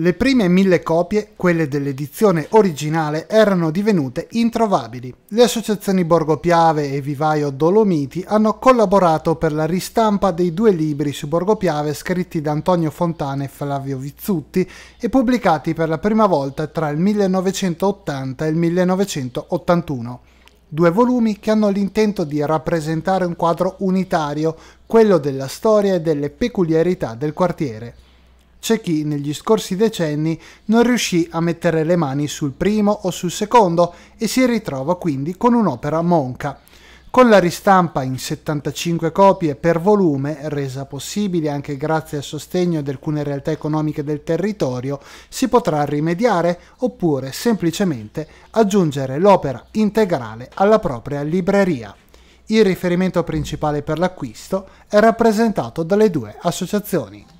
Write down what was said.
Le prime mille copie, quelle dell'edizione originale, erano divenute introvabili. Le associazioni Borgo Piave e Vivaio Dolomiti hanno collaborato per la ristampa dei due libri su Borgo Piave scritti da Antonio Fontana e Flavio Vizzutti e pubblicati per la prima volta tra il 1980 e il 1981 due volumi che hanno l'intento di rappresentare un quadro unitario, quello della storia e delle peculiarità del quartiere. C'è chi negli scorsi decenni non riuscì a mettere le mani sul primo o sul secondo e si ritrova quindi con un'opera monca. Con la ristampa in 75 copie per volume, resa possibile anche grazie al sostegno di alcune realtà economiche del territorio, si potrà rimediare oppure semplicemente aggiungere l'opera integrale alla propria libreria. Il riferimento principale per l'acquisto è rappresentato dalle due associazioni.